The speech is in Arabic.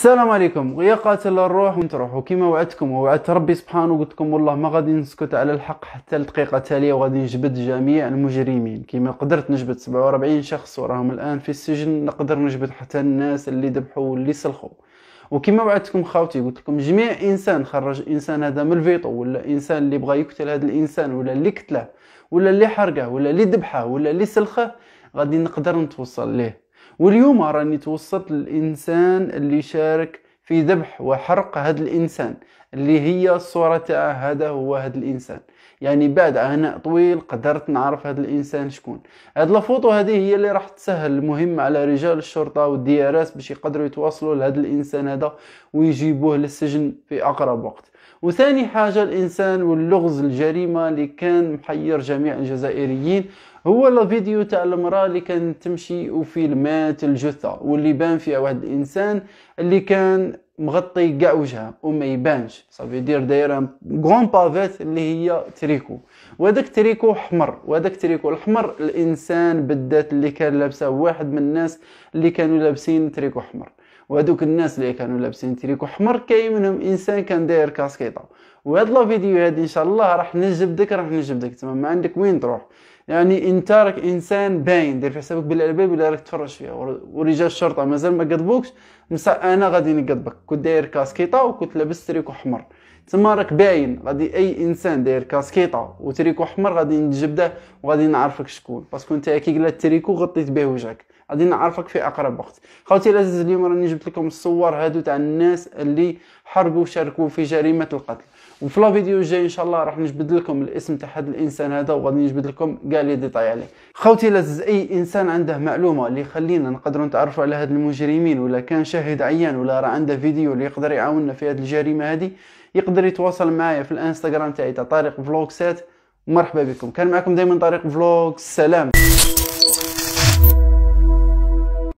السلام عليكم يا قاتل الروح وانت تروحوا كيما وعدتكم ووعدت ربي سبحانه وقلت لكم والله ما غادي نسكت على الحق حتى الدقيقه التاليه وغادي نجبد جميع المجرمين كيما قدرت نجبد 47 شخص وراهم الان في السجن نقدر نجبد حتى الناس اللي ذبحوا واللي سلخوا وكما وعدتكم خاوتي قلت لكم جميع انسان خرج انسان هذا من الفيطو ولا انسان اللي بغى يقتل هذا الانسان ولا اللي قتله ولا اللي حرقه ولا اللي ذبحه ولا اللي سلخه غادي نقدر نتوصل ليه واليوم راني توصلت للانسان اللي شارك في ذبح وحرق هذا الانسان اللي هي الصوره تاع هذا هو هذا الانسان يعني بعد عناء طويل قدرت نعرف هذا الانسان شكون هاد الفوطو هذه هي اللي راح تسهل المهم على رجال الشرطه والدي ار اس باش يقدروا يتواصلوا لهذا الانسان هذا ويجيبوه للسجن في اقرب وقت وثاني حاجة الإنسان واللغز الجريمة اللي كان محير جميع الجزائريين هو الفيديو تاع المراه اللي كانت تمشي المات الجثه واللي بان فيها واحد الانسان اللي كان مغطي كاع وجهها وما يبانش صافي يدير دايره غون بافيت اللي هي تريكو وهذاك تريكو احمر وهذاك تريكو الاحمر الانسان بالذات اللي كان لابسه واحد من الناس اللي كانوا لابسين تريكو احمر وهذوك الناس اللي كانوا لابسين تريكو احمر كاين منهم انسان كان داير كاسكيطه وهاد لا فيديو هادي ان شاء الله راح نجبدك راح نجبدك تمام ما عندك وين تروح يعني انت راك انسان باين دير في حسابك بالالباب ولا راك تفرج فيها ورجال الشرطه مازال ما قدبوكش مسا انا غادي نقضبك كنت داير كاسكيطه وكنت لابس تريكو احمر تما راك باين غادي اي انسان داير كاسكيطه وتريكو احمر غادي نجبده وغادي نعرفك شكون باسكو انت كي قلت التريكو غطيت به وجهك غادي نعرفك في اقرب وقت خوتي العزيز اليوم راني جبت لكم الصور هادو تاع الناس اللي حرقوا وشاركوا في جريمه القتل وفي لا فيديو الجاي ان شاء الله راح نجبد لكم الاسم تاع هذا الانسان هذا وغادي نجبد لكم كاع لي ديتاي عليه خوتي لازز اي انسان عنده معلومه اللي يخلينا نقدروا نتعرفوا على هاد المجرمين ولا كان شاهد عيان ولا راه عنده فيديو اللي يقدر يعاوننا في هاد الجريمه هذه يقدر يتواصل معايا في الانستغرام تاعي تاع طارق فلوكسات مرحبا بكم كان معكم دائما طارق فلوكس سلام